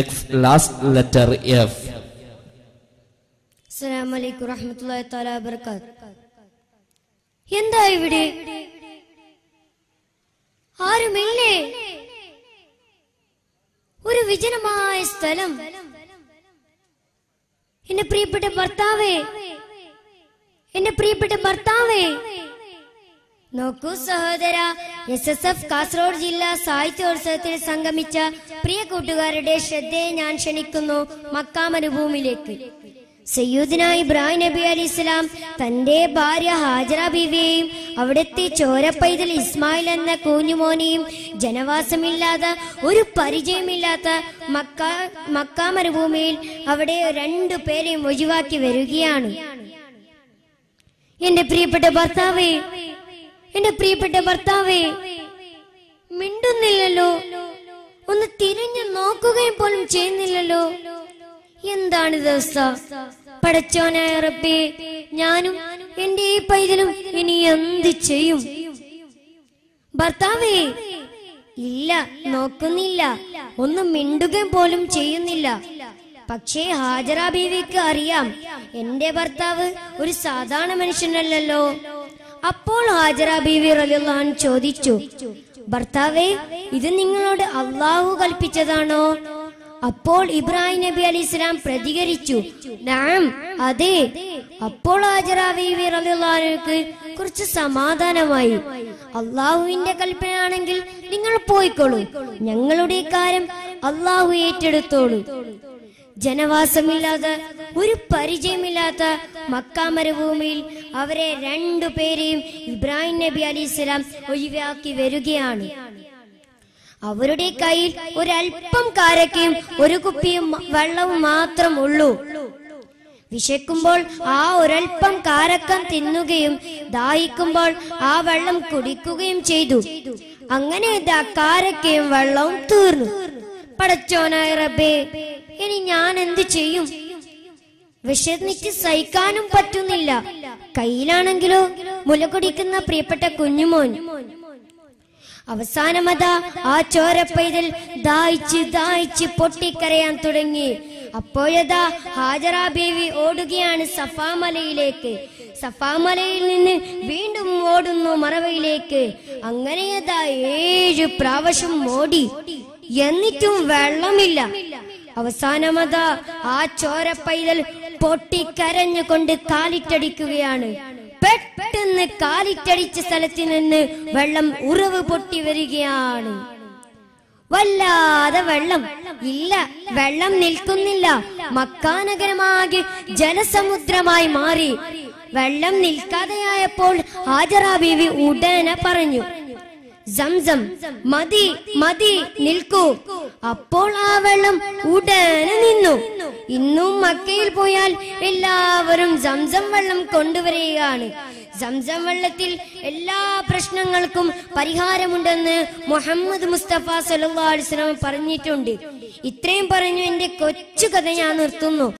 X last letter F. Assalamu alaikum rahmatullahi ta'ala barakat. എന്താ ഇവിടെ ആരുമില്ലേ ഒരു വിജനമായ സ്ഥലം എന്റെ പ്രിയപ്പെട്ട ഭർത്താവേ എന്റെ പ്രിയപ്പെട്ട ഭർത്താവേ നോക്കൂ സഹോദര എസ് എസ് എഫ് കാസർഗോഡ് ജില്ലാ സാഹിത്യോത്സവത്തിൽ സംഗമിച്ച പ്രിയ കൂട്ടുകാരുടെ ശ്രദ്ധയെ ഞാൻ ക്ഷണിക്കുന്നു മക്ക മരുഭൂമിയിലേക്ക് സയ്യൂദിന ഇബ്രാഹിം നബി അലി ഇസ്ലാം തന്റെ ഭാര്യ ഹാജറ ബീവിയെയും അവിടുത്തെ ചോരപ്പൈതൽ ഇസ്മായിൽ എന്ന കൂഞ്ഞുമോനെയും ജനവാസമില്ലാത്ത ഒരു പരിചയമില്ലാത്ത മക്ക മക്കാമരുഭൂമിയിൽ അവിടെ രണ്ടു പേരെയും ഒഴിവാക്കി വരികയാണ് എന്റെ പ്രിയപ്പെട്ട ഭർത്താവേ പ്രിയപ്പെട്ട ഭർത്താവേ മിണ്ടുന്നില്ലല്ലോ ഒന്ന് തിരിഞ്ഞു നോക്കുകയും പോലും ചെയ്യുന്നില്ലല്ലോ എന്താണ് ദിവസ പടച്ചോനായ റബ്ബേ ഞാനും എന്റെ ഈ പൈതലും ഇനി എന്ത് ചെയ്യും ഭർത്താവേ ഇല്ല നോക്കുന്നില്ല ഒന്നും മിണ്ടുകയും പോലും ചെയ്യുന്നില്ല പക്ഷേ ഹാജറ ബീവിക്ക് അറിയാം എന്റെ ഭർത്താവ് ഒരു സാധാരണ മനുഷ്യനല്ലല്ലോ അപ്പോൾ ഹാജറ ബീവി റലിയുള്ള ചോദിച്ചു ഭർത്താവേ ഇത് നിങ്ങളോട് അള്ളാഹു കൽപ്പിച്ചതാണോ അപ്പോൾ ഇബ്രാഹിം നബി അലി ഇസ്ലാം പ്രതികരിച്ചു അതെ അപ്പോൾ ഹാജറ ബീവി റലിള്ളാനക്ക് കുറച്ച് സമാധാനമായി അള്ളാഹുവിന്റെ കൽപ്പനയാണെങ്കിൽ നിങ്ങൾ പോയിക്കോളൂ ഞങ്ങളുടെ കാര്യം അള്ളാഹു ഏറ്റെടുത്തോളൂ ജനവാസമില്ലാത്ത ഒരു പരിചയമില്ലാത്ത മക്ക മരുഭൂമിയിൽ അവരെ രണ്ടു പേരെയും ഇബ്രാഹിം നബി അലി ഇസ്ലാം ഒഴിവാക്കി വരികയാണ് അവരുടെ കയ്യിൽ ഒരൽപ്പം കാരക്കയും ഒരു കുപ്പിയും വെള്ളവും മാത്രം ഉള്ളൂ വിശക്കുമ്പോൾ ആ ഒരൽപ്പം കാരക്കം തിന്നുകയും ദാഹിക്കുമ്പോൾ ആ വെള്ളം കുടിക്കുകയും ചെയ്തു അങ്ങനെ കാരക്കയും വെള്ളവും തീർന്നു പടച്ചോനായ റബ്ബേ ഇനി ഞാൻ എന്ത് ചെയ്യും വിശന്നിച്ച് സഹിക്കാനും പറ്റുന്നില്ല കയ്യിലാണെങ്കിലോ കുടിക്കുന്ന പ്രിയപ്പെട്ട കുഞ്ഞുമോൻ അവസാനമതാ ആ ചോരപ്പൈതൽ ദാഹിച്ച് ദാഹിച്ച് പൊട്ടിക്കരയാൻ തുടങ്ങി അപ്പോഴതാ ഹാജറ ബേവി ഓടുകയാണ് സഫാമലയിലേക്ക് സഫാമലയിൽ നിന്ന് വീണ്ടും ഓടുന്നു മറവയിലേക്ക് അങ്ങനെയതാ ഏഴു പ്രാവശ്യം ഓടി എന്നിട്ടും വെള്ളമില്ല അവസാനമത ആ പൈതൽ പൊട്ടിക്കരഞ്ഞുകൊണ്ട് കാലിറ്റടിക്കുകയാണ് പെട്ടെന്ന് കാലിറ്റടിച്ച സ്ഥലത്ത് നിന്ന് വെള്ളം ഉറവ് പൊട്ടി വരികയാണ് വല്ലാതെ വെള്ളം ഇല്ല വെള്ളം നിൽക്കുന്നില്ല മക്കാനഗരമാകെ ജലസമുദ്രമായി മാറി വെള്ളം നിൽക്കാതെയായപ്പോൾ ഹാജറ ബീവി ഉടനെ പറഞ്ഞു സംസം മതി മതി നിൽക്കൂ അപ്പോൾ ആ വെള്ളം ഉടനെ നിന്നു ഇന്നും മക്കയിൽ പോയാൽ എല്ലാവരും ജംസം വെള്ളം കൊണ്ടുവരികയാണ് ജംസം വെള്ളത്തിൽ എല്ലാ പ്രശ്നങ്ങൾക്കും പരിഹാരമുണ്ടെന്ന് മുഹമ്മദ് മുസ്തഫ സലഹ് പറഞ്ഞിട്ടുണ്ട് ഇത്രയും പറഞ്ഞു എന്റെ കൊച്ചു കഥ ഞാൻ നിർത്തുന്നു